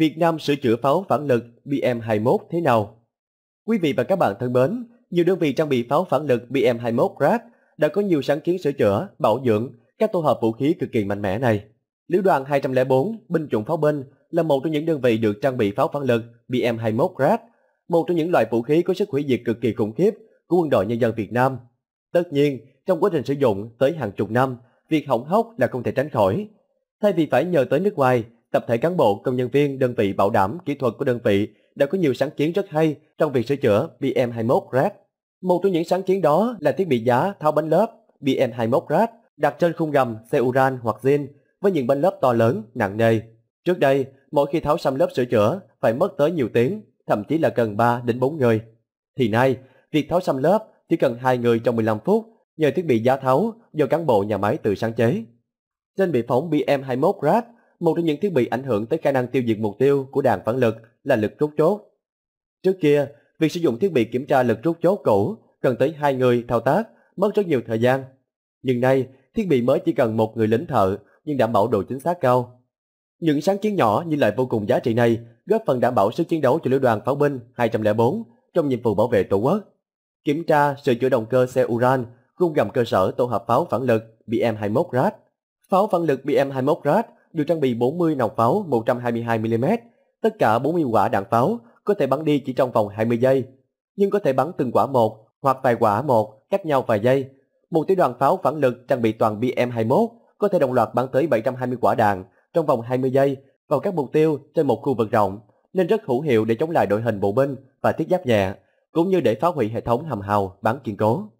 Việt Nam sửa chữa pháo phản lực BM-21 thế nào? Quý vị và các bạn thân mến, nhiều đơn vị trang bị pháo phản lực BM-21 RAD đã có nhiều sáng kiến sửa chữa, bảo dưỡng các tổ hợp vũ khí cực kỳ mạnh mẽ này. Lữ đoàn 204 binh chủng pháo binh là một trong những đơn vị được trang bị pháo phản lực BM-21 RAD, một trong những loại vũ khí có sức hủy diệt cực kỳ khủng khiếp của quân đội nhân dân Việt Nam. Tất nhiên, trong quá trình sử dụng tới hàng chục năm, việc hỏng hóc là không thể tránh khỏi. Thay vì phải nhờ tới nước ngoài, tập thể cán bộ, công nhân viên, đơn vị bảo đảm, kỹ thuật của đơn vị đã có nhiều sáng kiến rất hay trong việc sửa chữa BM21 RAD. Một trong những sáng kiến đó là thiết bị giá tháo bánh lớp BM21 RAD đặt trên khung gầm xe Uran hoặc Zin với những bánh lớp to lớn, nặng nề. Trước đây, mỗi khi tháo xong lớp sửa chữa phải mất tới nhiều tiếng, thậm chí là cần 3 đến 4 người. Thì nay, việc tháo xong lớp chỉ cần hai người trong 15 phút nhờ thiết bị giá tháo do cán bộ nhà máy tự sáng chế. Trên bị phóng BM21 RAD một trong những thiết bị ảnh hưởng tới khả năng tiêu diệt mục tiêu của đạn phản lực là lực rút chốt. Trước kia, việc sử dụng thiết bị kiểm tra lực rút chốt cũ cần tới hai người thao tác, mất rất nhiều thời gian. Nhưng nay, thiết bị mới chỉ cần một người lính thợ nhưng đảm bảo độ chính xác cao. Những sáng kiến nhỏ nhưng lại vô cùng giá trị này góp phần đảm bảo sức chiến đấu cho lữ đoàn pháo binh 204 trong nhiệm vụ bảo vệ Tổ quốc. Kiểm tra sửa chữa động cơ xe Uran, cung gầm cơ sở tổ hợp pháo phản lực BM-21 Rad. Pháo phản lực BM-21 Rad được trang bị 40 nòng pháo 122mm, tất cả 40 quả đạn pháo có thể bắn đi chỉ trong vòng 20 giây, nhưng có thể bắn từng quả một hoặc vài quả một cách nhau vài giây. Một tiểu đoàn pháo phản lực trang bị toàn BM-21 có thể đồng loạt bắn tới 720 quả đạn trong vòng 20 giây vào các mục tiêu trên một khu vực rộng, nên rất hữu hiệu để chống lại đội hình bộ binh và thiết giáp nhẹ, cũng như để phá hủy hệ thống hầm hào bắn kiên cố.